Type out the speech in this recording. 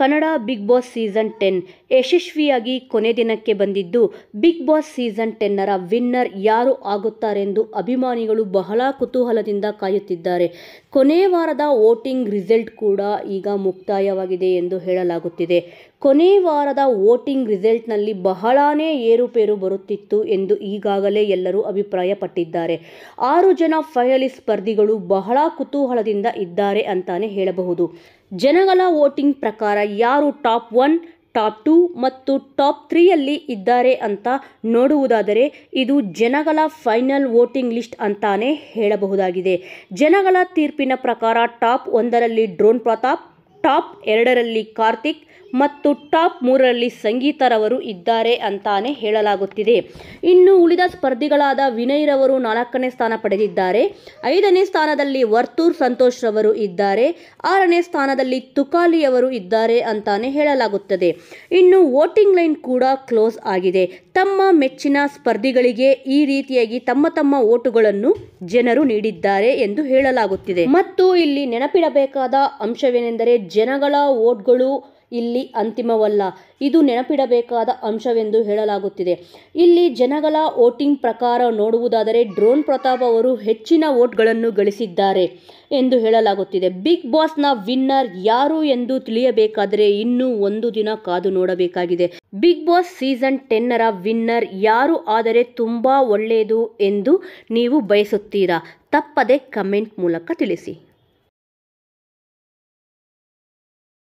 Kannada Bigg Boss season ten ಯಶಸ್ವಿಯಾಗಿ ಕೊನೆ ದಿನಕ್ಕೆ ಬಂದಿದ್ದು ಬಿಗ್ ಬಾಸ್ ಸೀಸನ್ ಟೆನ್ನರ ವಿನ್ನರ್ ಯಾರು ಆಗುತ್ತಾರೆಂದು ಅಭಿಮಾನಿಗಳು ಬಹಳ ಕುತೂಹಲದಿಂದ ಕಾಯುತ್ತಿದ್ದಾರೆ ಕೊನೆ ವಾರದ ವೋಟಿಂಗ್ ರಿಸಲ್ಟ್ ಕೂಡ ಈಗ ಮುಕ್ತಾಯವಾಗಿದೆ ಎಂದು ಹೇಳಲಾಗುತ್ತಿದೆ ಕೊನೆ ವಾರದ ವೋಟಿಂಗ್ ರಿಸಲ್ಟ್ನಲ್ಲಿ ಬಹಳನೇ ಏರುಪೇರು ಬರುತ್ತಿತ್ತು ಎಂದು ಈಗಾಗಲೇ ಎಲ್ಲರೂ ಅಭಿಪ್ರಾಯಪಟ್ಟಿದ್ದಾರೆ ಆರು ಜನ ಫೈನಲಿಸ್ಟ್ ಸ್ಪರ್ಧಿಗಳು ಬಹಳ ಕುತೂಹಲದಿಂದ ಇದ್ದಾರೆ ಅಂತಾನೆ ಹೇಳಬಹುದು ಜನಗಳ ವೋಟಿಂಗ್ ಪ್ರಕಾರ ಯಾರು ಟಾಪ್ ಒನ್ ಟಾಪ್ ಟೂ ಮತ್ತು ಟಾಪ್ ತ್ರೀಯಲ್ಲಿ ಇದ್ದಾರೆ ಅಂತ ನೋಡುವುದಾದರೆ ಇದು ಜನಗಳ ಫೈನಲ್ ವೋಟಿಂಗ್ ಲಿಸ್ಟ್ ಅಂತಾನೆ ಹೇಳಬಹುದಾಗಿದೆ ಜನಗಳ ತೀರ್ಪಿನ ಪ್ರಕಾರ ಟಾಪ್ ಒಂದರಲ್ಲಿ ಡ್ರೋನ್ ಪ್ರತಾಪ್ ಟಾಪ್ ಎರಡರಲ್ಲಿ ಕಾರ್ತಿಕ್ ಮತ್ತು ಟಾಪ್ ಮೂರರಲ್ಲಿ ಸಂಗೀತರವರು ಇದ್ದಾರೆ ಅಂತಾನೆ ಹೇಳಲಾಗುತ್ತಿದೆ ಇನ್ನು ಉಳಿದ ಸ್ಪರ್ಧಿಗಳಾದ ವಿನಯ್ ರವರು ನಾಲ್ಕನೇ ಸ್ಥಾನ ಪಡೆದಿದ್ದಾರೆ ಐದನೇ ಸ್ಥಾನದಲ್ಲಿ ವರ್ತೂರ್ ಸಂತೋಷ್ ರವರು ಇದ್ದಾರೆ ಆರನೇ ಸ್ಥಾನದಲ್ಲಿ ತುಕಾಲಿಯವರು ಇದ್ದಾರೆ ಅಂತಾನೆ ಹೇಳಲಾಗುತ್ತದೆ ಇನ್ನು ವೋಟಿಂಗ್ ಲೈನ್ ಕೂಡ ಕ್ಲೋಸ್ ಆಗಿದೆ ತಮ್ಮ ಮೆಚ್ಚಿನ ಸ್ಪರ್ಧಿಗಳಿಗೆ ಈ ರೀತಿಯಾಗಿ ತಮ್ಮ ತಮ್ಮ ಓಟುಗಳನ್ನು ಜನರು ನೀಡಿದ್ದಾರೆ ಎಂದು ಹೇಳಲಾಗುತ್ತಿದೆ ಮತ್ತು ಇಲ್ಲಿ ನೆನಪಿಡಬೇಕಾದ ಅಂಶವೇನೆಂದರೆ ಜನಗಳ ಓಟ್ಗಳು ಇಲ್ಲಿ ಅಂತಿಮವಲ್ಲ ಇದು ನೆನಪಿಡಬೇಕಾದ ಅಂಶವೆಂದು ಹೇಳಲಾಗುತ್ತಿದೆ ಇಲ್ಲಿ ಜನಗಳ ವೋಟಿಂಗ್ ಪ್ರಕಾರ ನೋಡುವುದಾದರೆ ಡ್ರೋನ್ ಪ್ರತಾಪ್ ಅವರು ಹೆಚ್ಚಿನ ವೋಟ್ಗಳನ್ನು ಗಳಿಸಿದ್ದಾರೆ ಎಂದು ಹೇಳಲಾಗುತ್ತಿದೆ ಬಿಗ್ ಬಾಸ್ನ ವಿನ್ನರ್ ಯಾರು ಎಂದು ತಿಳಿಯಬೇಕಾದರೆ ಇನ್ನೂ ಒಂದು ದಿನ ಕಾದು ನೋಡಬೇಕಾಗಿದೆ ಬಿಗ್ ಬಾಸ್ ಸೀಸನ್ ಟೆನ್ನರ ವಿನ್ನರ್ ಯಾರು ಆದರೆ ತುಂಬ ಒಳ್ಳೆಯದು ಎಂದು ನೀವು ಬಯಸುತ್ತೀರಾ ತಪ್ಪದೆ ಕಮೆಂಟ್ ಮೂಲಕ ತಿಳಿಸಿ